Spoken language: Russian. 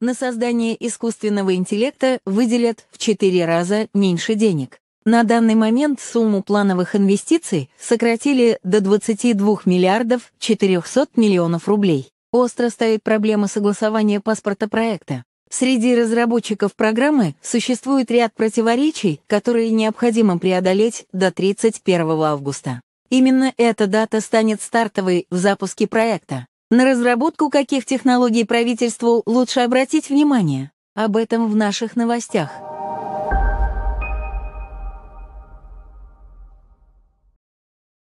на создание искусственного интеллекта выделят в 4 раза меньше денег. На данный момент сумму плановых инвестиций сократили до 22 миллиардов 400 миллионов рублей. Остро стоит проблема согласования паспорта проекта. Среди разработчиков программы существует ряд противоречий, которые необходимо преодолеть до 31 августа. Именно эта дата станет стартовой в запуске проекта. На разработку каких технологий правительству лучше обратить внимание? Об этом в наших новостях.